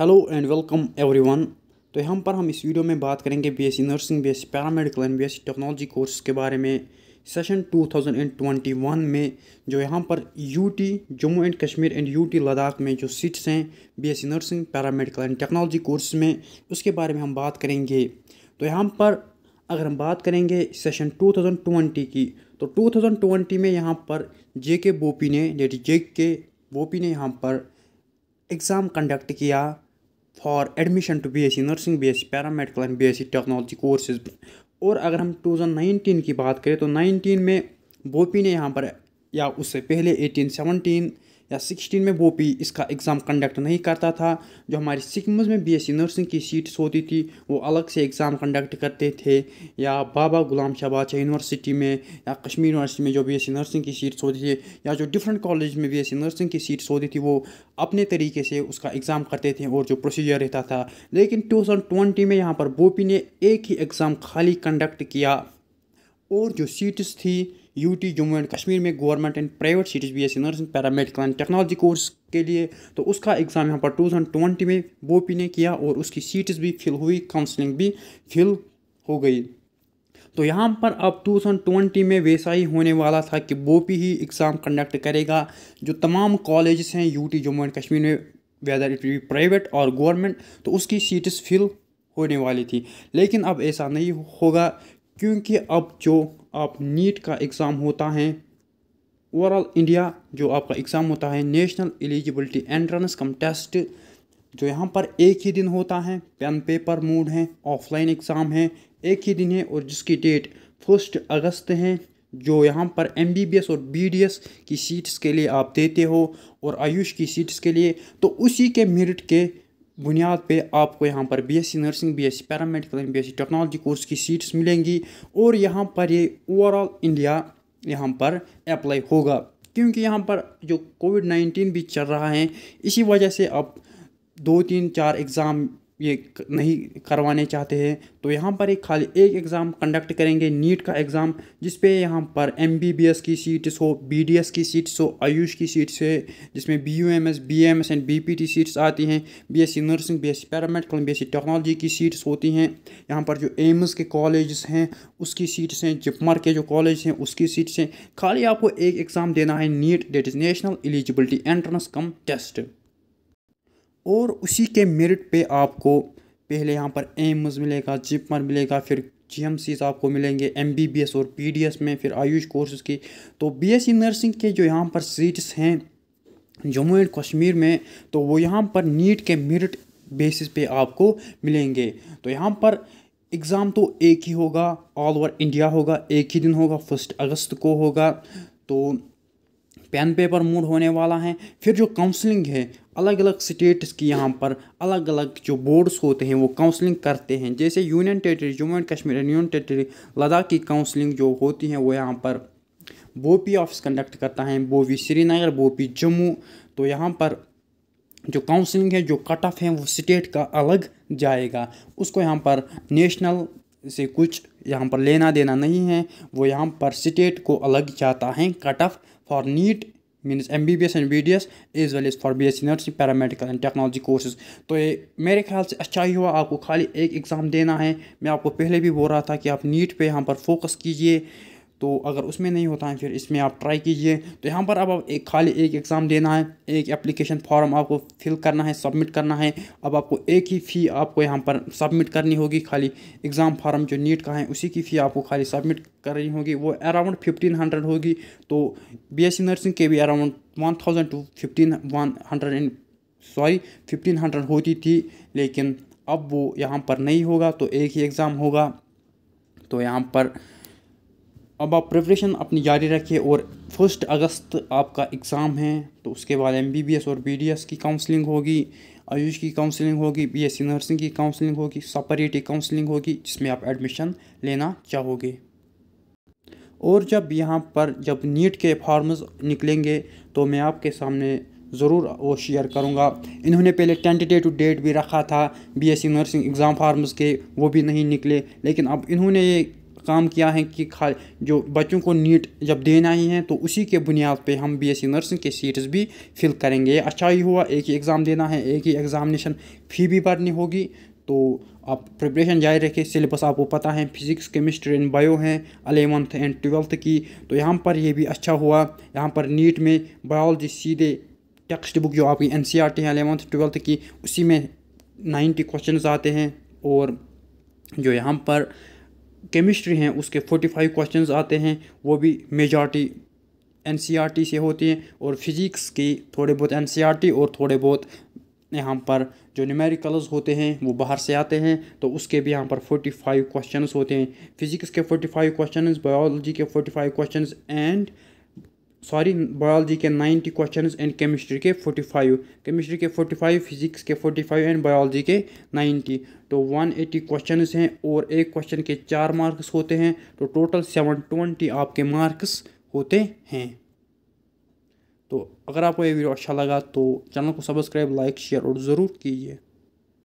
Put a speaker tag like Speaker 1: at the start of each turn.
Speaker 1: hello and welcome everyone तो यहाँ पर हम इस वीडियो में बात करेंगे BSc nursing BSc paramedical and BSc technology course के बारे में सेशन 2021 में जो यहाँ पर UT Jammu and Kashmir and UT Ladakh में जो सीट्स हैं BSc nursing paramedical and technology course में उसके बारे में हम बात करेंगे तो यहाँ पर अगर हम बात करेंगे सेशन टू की तो टू में यहाँ पर जे के बोपी ने यानी जे के बोपी ने यहाँ पर एग्ज़ाम कंडक्ट किया for admission to B S C nursing B S C paramedical and B S C technology courses और अगर हम टू थाउजेंड नाइनटीन की बात करें तो नाइनटीन में बोपी ने यहाँ पर या उससे पहले एटीन सेवनटीन या सिक्सटीन में वो भी इसका एग्ज़ाम कंडक्ट नहीं करता था जो हमारी सिक्किम में बीएससी नर्सिंग की सीट्स होती थी वो अलग से एग्ज़ाम कंडक्ट करते थे या बाबा गुलाम शाह बादशाह यूनिवर्सिटी में या कश्मीर यूनिवर्सिटी में जो बीएससी नर्सिंग की सीट्स होती थी या जो डिफरेंट कॉलेज में बीएससी नर्सिंग की सीट्स होती थी वो अपने तरीके से उसका एग्ज़ाम करते थे और जो प्रोसीजर रहता था लेकिन टू में यहाँ पर बोपी ने एक ही एग्ज़ाम खाली कंडक्ट किया और जो सीट्स थी यूटी जम्मू एंड कश्मीर में government and private seat B S C nursing paramedical and technology course के लिए तो उसका एग्ज़ाम यहाँ पर टू थाउजेंड ट्वेंटी में बोपी ने किया और उसकी सीट्स भी फिल हुई काउंसलिंग भी फिल हो गई तो यहाँ पर अब टू थाउजेंड ट्वेंटी में वैसा ही होने वाला था कि बोपी ही एग्ज़ाम कंडक्ट करेगा जो तमाम कॉलेज़ हैं U T Jammu and Kashmir में वेदर इट बी प्राइवेट और गवर्नमेंट तो उसकी सीट्स फिल होने वाली थी लेकिन अब ऐसा नहीं होगा क्योंकि अब जो आप नीट का एग्ज़ाम होता है ओवरऑल इंडिया जो आपका एग्ज़ाम होता है national eligibility entrance cum test जो यहाँ पर एक ही दिन होता है पेन पेपर मूड है ऑफलाइन एग्ज़ाम है एक ही दिन है और जिसकी डेट फर्स्ट अगस्त है जो यहाँ पर एम और बी की सीट्स के लिए आप देते हो और आयुष की सीट्स के लिए तो उसी के मेरिट के बुनियाद पे आपको यहाँ पर BSc nursing BSc paramedical and BSc technology course की सीट्स मिलेंगी और यहाँ पर ये ओवरऑल इंडिया यहाँ पर अप्लाई होगा क्योंकि यहाँ पर जो कोविड नाइन्टीन भी चल रहा है इसी वजह से अब दो तीन चार एग्ज़ाम ये नहीं करवाने चाहते हैं तो यहाँ पर एक खाली एक एग्ज़ाम कंडक्ट करेंगे नीट का एग्ज़ाम जिस पे यहाँ पर एम की सीट्स हो बी की सीट्स हो आयुष की सीट्स है जिसमें B U M S B M S and B P T seats आती हैं B S C nursing B S C paramedical B S C technology की सीट्स होती हैं यहाँ पर जो एम्स के कॉलेज हैं उसकी सीट्स हैं जिपमर के जो कॉलेज हैं उसकी सीट्स हैं खाली आपको एक एग्ज़ाम देना है NEET that is national eligibility entrance cum test और उसी के मेरिट पे आपको पहले यहाँ पर एम्स मिलेगा जिपमर मिलेगा फिर जी आपको मिलेंगे एम और पी में फिर आयुष कोर्सेज की तो बी नर्सिंग e के जो यहाँ पर सीट्स हैं जम्मू एंड कश्मीर में तो वो यहाँ पर नीट के मेरिट बेसिस पे आपको मिलेंगे तो यहाँ पर एग्ज़ाम तो एक ही होगा ऑल ओवर इंडिया होगा एक ही दिन होगा फर्स्ट अगस्त को होगा तो पेन पेपर मूड होने वाला है फिर जो काउंसलिंग है अलग अलग स्टेट्स की यहाँ पर अलग अलग जो बोर्ड्स होते हैं वो काउंसलिंग करते हैं जैसे union territory Jammu and Kashmir and union territory Ladakh की काउंसलिंग जो होती है वो यहाँ पर बोपी ऑफिस कंडक्ट करता है बोपी श्रीनगर बोपी जम्मू तो यहाँ पर जो काउंसलिंग है जो कट ऑफ है वो स्टेट का अलग जाएगा उसको यहाँ पर नेशनल से कुछ यहाँ पर लेना देना नहीं है वो यहाँ पर स्टेट को अलग चाहता है cut off for NEET means M B B S and B D S as well as for B S C nursing paramedical and technology courses तो ये मेरे ख्याल से अच्छा ही हुआ आपको खाली एक एग्ज़ाम देना है मैं आपको पहले भी बोल रहा था कि आप नीट पे यहाँ पर फोकस कीजिए तो अगर उसमें नहीं होता है फिर इसमें आप ट्राई कीजिए तो यहाँ पर अब एक खाली एक एग्ज़ाम देना है एक एप्लीकेशन फॉर्म आपको फिल करना है सबमिट करना है अब आपको एक ही फ़ी आपको यहाँ पर सबमिट करनी होगी खाली एग्ज़ाम फॉर्म जो नीट का है उसी की फ़ी आपको खाली सबमिट करनी होगी वो अराउंड फिफ्टीन हंड्रेड होगी तो सी नर्सिंग के भी around one thousand two fifteen one hundred and sorry fifteen hundred होती थी लेकिन अब वो यहाँ पर नहीं होगा तो एक ही एग्ज़ाम होगा तो यहाँ पर अब आप प्रिपरेशन अपनी जारी रखिए और फर्स्ट अगस्त आपका एग्ज़ाम है तो उसके बाद एम बी बी एस और बी डी एस की काउंसलिंग होगी आयुष की काउंसलिंग होगी बी एस सी नर्सिंग की काउंसलिंग होगी सपरेटी काउंसलिंग होगी जिसमें आप एडमिशन लेना चाहोगे और जब यहाँ पर जब नीट के फॉर्म्स निकलेंगे तो मैं आपके सामने ज़रूर वो शेयर करूँगा इन्होंने पहले टेंटेटिव डेट भी रखा था बीएससी नर्सिंग एग्ज़ाम फार्म्स के वो भी नहीं निकले लेकिन अब इन्होंने ये काम किया है कि खा जो बच्चों को नीट जब देना ही है तो उसी के बुनियाद पे हम बीएससी नर्सिंग के सीट्स भी फिल करेंगे ये अच्छा ही हुआ एक ही एग्ज़ाम देना है एक ही एग्ज़ामिनेशन फ़ी भी भरनी होगी तो आप प्रिपरेशन जारी रखें सिलेबस आपको पता है फिज़िक्स केमिस्ट्री एंड बायो हैं अलेवंथ एंड ट्वेल्थ की तो यहाँ पर ये भी अच्छा हुआ यहाँ पर नीट में बायोलॉजी सीधे टेक्स्ट बुक जो आपकी N C E R T eleventh twelfth की उसी में नाइन्टी क्वेश्चन आते हैं और जो यहाँ पर केमिस्ट्री हैं उसके 45 क्वेश्चन आते हैं वो भी मेजॉरिटी एन e से होती हैं और फिज़िक्स की थोड़े बहुत एन e और थोड़े बहुत यहाँ पर जो न्यूमेरिकल्स होते हैं वो बाहर से आते हैं तो उसके भी यहाँ पर 45 क्वेश्चन होते हैं फिज़िक्स के 45 क्वेश्चन बायोलॉजी के 45 क्वेश्चन एंड सॉरी बायोलॉजी के 90 क्वेश्चंस एंड केमिस्ट्री के 45 केमिस्ट्री के 45 फिजिक्स के 45 एंड बायोलॉजी के 90 तो 180 क्वेश्चंस हैं और एक क्वेश्चन के चार मार्क्स होते हैं तो टोटल 720 आपके मार्क्स होते हैं तो अगर आपको ये वीडियो अच्छा लगा तो चैनल को सब्सक्राइब लाइक शेयर और ज़रूर कीजिए